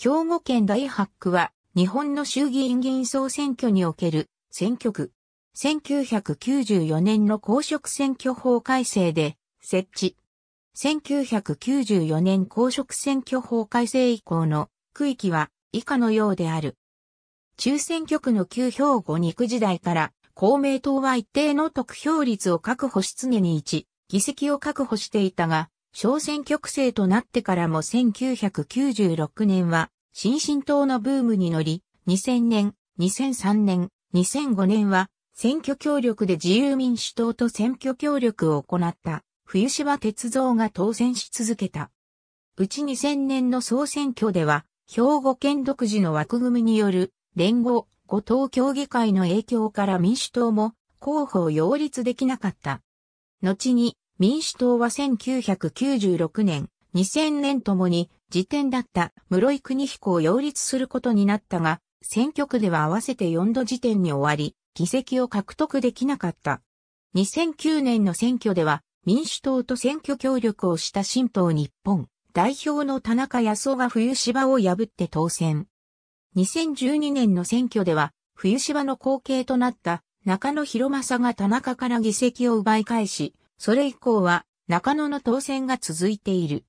兵庫県第8区は、日本の衆議院議員総選挙における選挙区。1994年の公職選挙法改正で設置。1994年公職選挙法改正以降の区域は以下のようである。中選挙区の旧兵庫2区時代から公明党は一定の得票率を確保し常に1議席を確保していたが、小選挙区制となってからも1996年は、新進党のブームに乗り、2000年、2003年、2005年は、選挙協力で自由民主党と選挙協力を行った、冬芝鉄道が当選し続けた。うち2000年の総選挙では、兵庫県独自の枠組みによる、連合、五藤協議会の影響から民主党も、候補を擁立できなかった。後に、民主党は1996年、2000年ともに時点だった室井国彦を擁立することになったが、選挙区では合わせて4度時点に終わり、議席を獲得できなかった。2009年の選挙では、民主党と選挙協力をした新党日本、代表の田中康夫が冬芝を破って当選。2012年の選挙では、冬芝の後継となった中野博正が田中から議席を奪い返し、それ以降は中野の当選が続いている。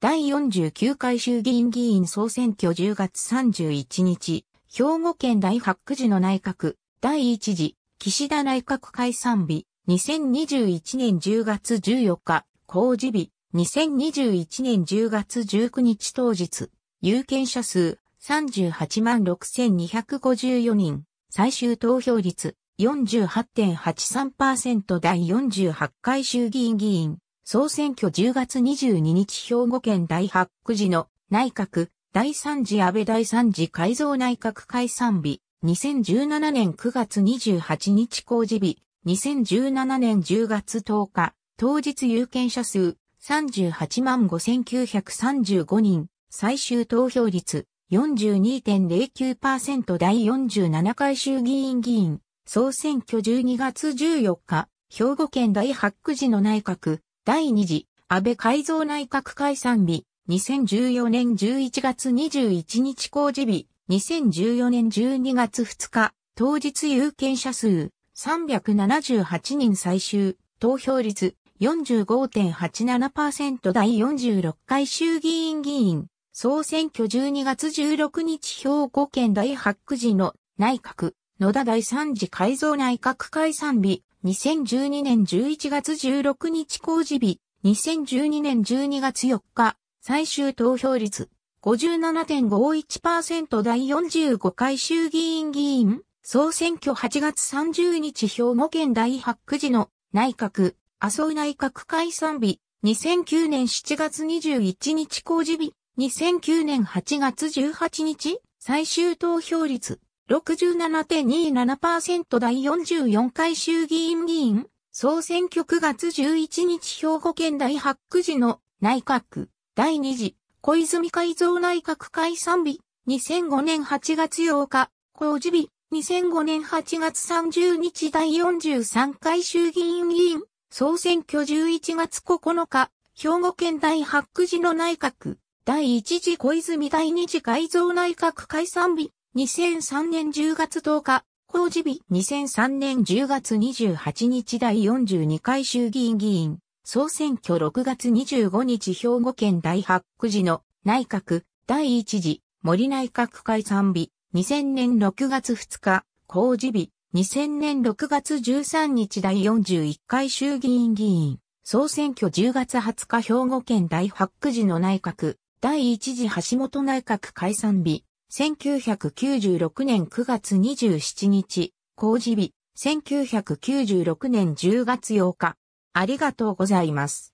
第49回衆議院議員総選挙10月31日、兵庫県第8区時の内閣、第1次、岸田内閣解散日、2021年10月14日、公示日、2021年10月19日当日、有権者数38万6254人、最終投票率48.83%第48回衆議院議員、総選挙10月22日兵庫県第8区時の内閣、第3次安倍第3次改造内閣解散日、2017年9月28日公示日、2017年10月10日、当日有権者数38万5935人、最終投票率42.09%第47回衆議院議員、総選挙12月14日、兵庫県第8区時の内閣、第2次、安倍改造内閣解散日、2014年11月21日公示日、2014年12月2日、当日有権者数、378人最終、投票率45.87%第46回衆議院議員、総選挙12月16日兵庫県第8区時の内閣、野田第三次改造内閣解散日、2012年11月16日公示日、2012年12月4日、最終投票率57.51%第45回衆議院議員、総選挙8月30日兵庫県第8区時の内閣、麻生内閣解散日、2009年7月21日公示日、2009年8月18日、最終投票率67.27%第44回衆議院議員、総選挙9月11日兵庫県第8区時の内閣、第2次、小泉改造内閣解散日、2005年8月8日、公示日、2005年8月30日第43回衆議院議員、総選挙11月9日、兵庫県第8区時の内閣、第1次小泉第2次改造内閣解散日、2003年10月10日、公示日2003年10月28日第42回衆議院議員、総選挙6月25日兵庫県第8区時の内閣第1次森内閣解散日2000年6月2日、公示日2000年6月13日第41回衆議院議員、総選挙10月20日兵庫県第8区時の内閣第1次橋本内閣解散日1996年9月27日、公示日、1996年10月8日。ありがとうございます。